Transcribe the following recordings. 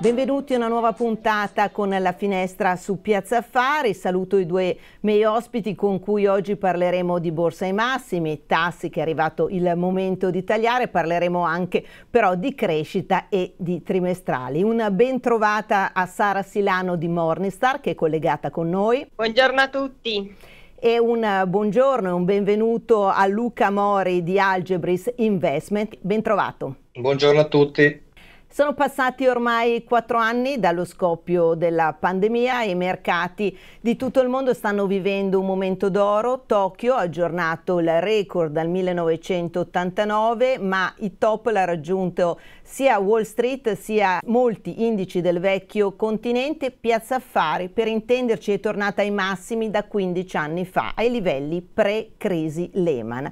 Benvenuti a una nuova puntata con la finestra su Piazza Affari. Saluto i due miei ospiti con cui oggi parleremo di borsa ai massimi, tassi che è arrivato il momento di tagliare, parleremo anche però di crescita e di trimestrali. Una ben trovata a Sara Silano di Morningstar che è collegata con noi. Buongiorno a tutti e un eh, buongiorno e un benvenuto a Luca Mori di Algebris Investment. Bentrovato. Buongiorno a tutti. Sono passati ormai quattro anni dallo scoppio della pandemia e i mercati di tutto il mondo stanno vivendo un momento d'oro. Tokyo ha aggiornato il record dal 1989, ma il top l'ha raggiunto sia Wall Street sia molti indici del vecchio continente. Piazza Affari, per intenderci, è tornata ai massimi da 15 anni fa, ai livelli pre-crisi Lehman.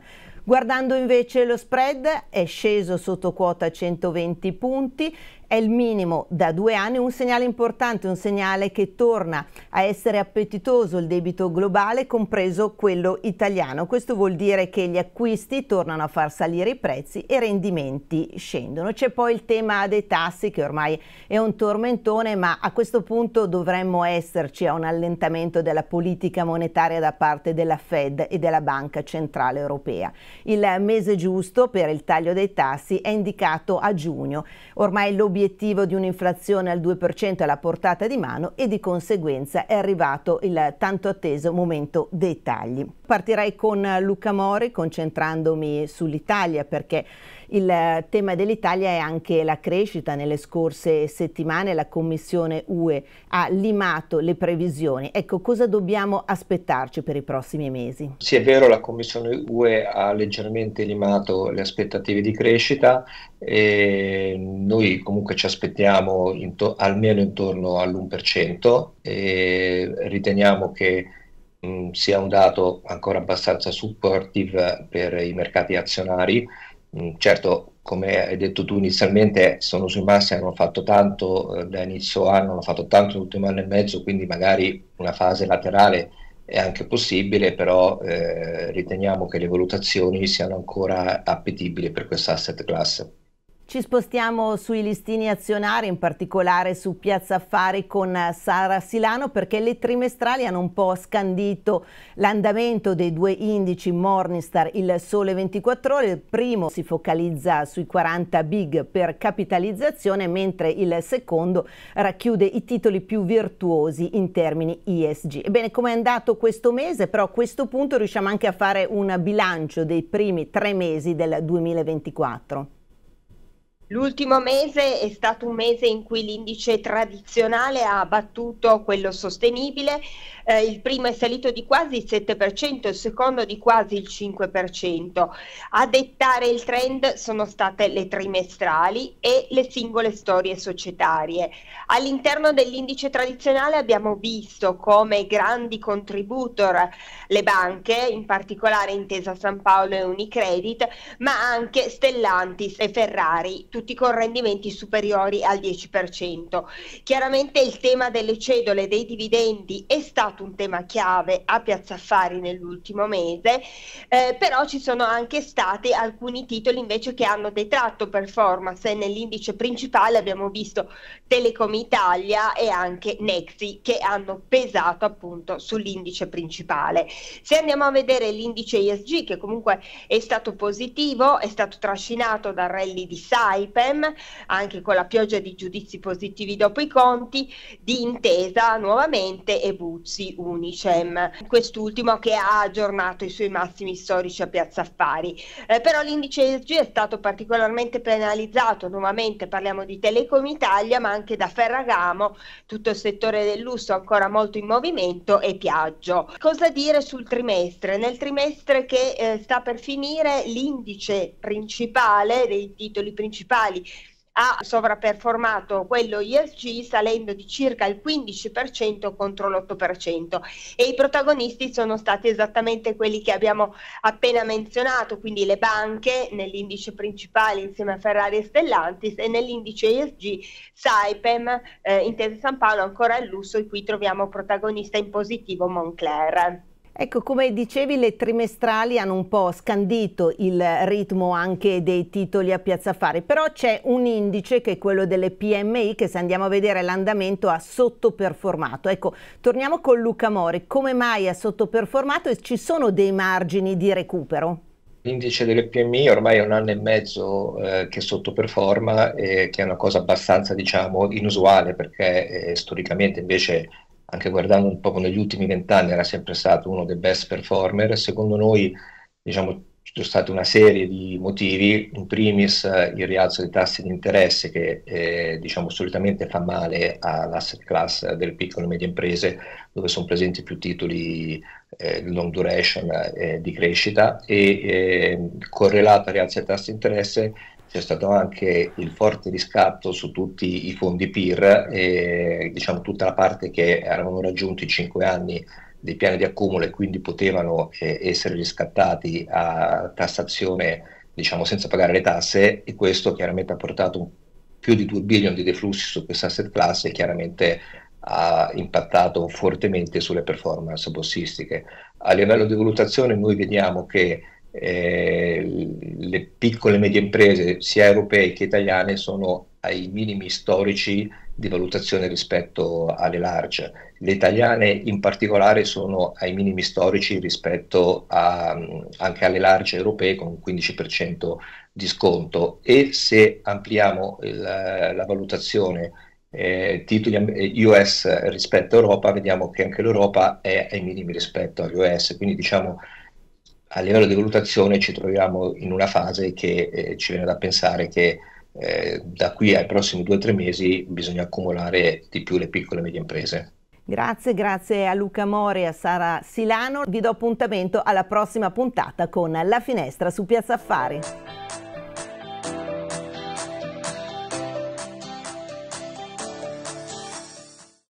Guardando invece lo spread è sceso sotto quota 120 punti, è il minimo da due anni, un segnale importante, un segnale che torna a essere appetitoso il debito globale, compreso quello italiano. Questo vuol dire che gli acquisti tornano a far salire i prezzi e i rendimenti scendono. C'è poi il tema dei tassi che ormai è un tormentone, ma a questo punto dovremmo esserci a un allentamento della politica monetaria da parte della Fed e della Banca Centrale Europea. Il mese giusto per il taglio dei tassi è indicato a giugno. Ormai l'obiettivo L'obiettivo di un'inflazione al 2% alla portata di mano e di conseguenza è arrivato il tanto atteso momento dei tagli. Partirei con Luca Mori concentrandomi sull'Italia perché il tema dell'Italia è anche la crescita. Nelle scorse settimane la Commissione UE ha limato le previsioni. Ecco, cosa dobbiamo aspettarci per i prossimi mesi? Sì, è vero, la Commissione UE ha leggermente limato le aspettative di crescita e noi comunque comunque ci aspettiamo into- almeno intorno all'1% e riteniamo che mh, mm, sia un dato ancora abbastanza supportive per i mercati azionari. Mh, mm, certo, come hai detto tu inizialmente, sono sui massimi, hanno fatto tanto eh, da inizio anno, hanno fatto tanto l'ultimo anno e mezzo, quindi magari una fase laterale è anche possibile, però eh, riteniamo che le valutazioni siano ancora appetibili per questa asset class. Ci spostiamo sui listini azionari, in particolare su Piazza Affari con Sara Silano perché le trimestrali hanno un po' scandito l'andamento dei due indici Morningstar, il sole 24 ore, il primo si focalizza sui 40 big per capitalizzazione mentre il secondo racchiude i titoli più virtuosi in termini ESG. Ebbene, com'è andato questo mese? Però a questo punto riusciamo anche a fare un bilancio dei primi tre mesi del 2024. L'ultimo mese è stato un mese in cui l'indice tradizionale ha battuto quello sostenibile, eh, il primo è salito di quasi il 7%, il secondo di quasi il 5%. A dettare il trend sono state le trimestrali e le singole storie societarie. All'interno dell'indice tradizionale abbiamo visto come grandi contributor le banche, in particolare Intesa San Paolo e Unicredit, ma anche Stellantis e Ferrari tutti con rendimenti superiori al 10%. Chiaramente il tema delle cedole e dei dividendi è stato un tema chiave a Piazza Affari nell'ultimo mese, eh, però ci sono anche stati alcuni titoli invece che hanno detratto performance nell'indice principale abbiamo visto Telecom Italia e anche Nexi che hanno pesato appunto sull'indice principale. Se andiamo a vedere l'indice ISG che comunque è stato positivo, è stato trascinato dal rally di Saib AIPEM, anche con la pioggia di giudizi positivi dopo i conti, di Intesa nuovamente e Buzzi Unicem, quest'ultimo che ha aggiornato i suoi massimi storici a Piazza Affari. Eh, però l'indice ESG è stato particolarmente penalizzato, nuovamente parliamo di Telecom Italia, ma anche da Ferragamo, tutto il settore del lusso ancora molto in movimento e Piaggio. Cosa dire sul trimestre? Nel trimestre che eh, sta per finire l'indice principale dei titoli principali principali ha sovraperformato quello ISG salendo di circa il 15% contro l'8% e i protagonisti sono stati esattamente quelli che abbiamo appena menzionato, quindi le banche nell'indice principale insieme a Ferrari e Stellantis e nell'indice ISG Saipem, eh, Intesa San Paolo ancora al lusso in cui troviamo protagonista in positivo Moncler. Ecco, come dicevi, le trimestrali hanno un po' scandito il ritmo anche dei titoli a piazza affari, però c'è un indice che è quello delle PMI che se andiamo a vedere l'andamento ha sottoperformato. Ecco, torniamo con Luca Mori, come mai ha sottoperformato e ci sono dei margini di recupero? L'indice delle PMI ormai è un anno e mezzo eh, che sottoperforma, eh, che è una cosa abbastanza diciamo, inusuale perché eh, storicamente invece anche guardando un po' negli ultimi vent'anni, era sempre stato uno dei best performer. Secondo noi, diciamo, ci sono state una serie di motivi, in primis eh, il rialzo dei tassi di interesse che eh, diciamo, solitamente fa male all'asset class delle piccole e medie imprese dove sono presenti più titoli eh, long duration eh, di crescita e ehm, correlato al rialzo dei tassi di interesse c'è stato anche il forte riscatto su tutti i fondi PIR e diciamo, tutta la parte che avevano raggiunti i 5 anni dei piani di accumulo e quindi potevano eh, essere riscattati a tassazione diciamo, senza pagare le tasse e questo chiaramente ha portato più di 2 billion di deflussi su questa asset class e chiaramente ha impattato fortemente sulle performance bossistiche. A livello di valutazione noi vediamo che eh, le piccole e medie imprese, sia europee che italiane, sono ai minimi storici di valutazione rispetto alle large. Le italiane in particolare sono ai minimi storici rispetto a, anche alle large europee con un 15% di sconto e se ampliamo il, la valutazione eh, titoli eh, US rispetto a Europa, vediamo che anche l'Europa è ai minimi rispetto agli US, quindi diciamo a livello di valutazione ci troviamo in una fase che eh, ci viene da pensare che eh, da qui ai prossimi due o tre mesi bisogna accumulare di più le piccole e medie imprese. Grazie, grazie a Luca Mori e a Sara Silano. Vi do appuntamento alla prossima puntata con La Finestra su Piazza Affari.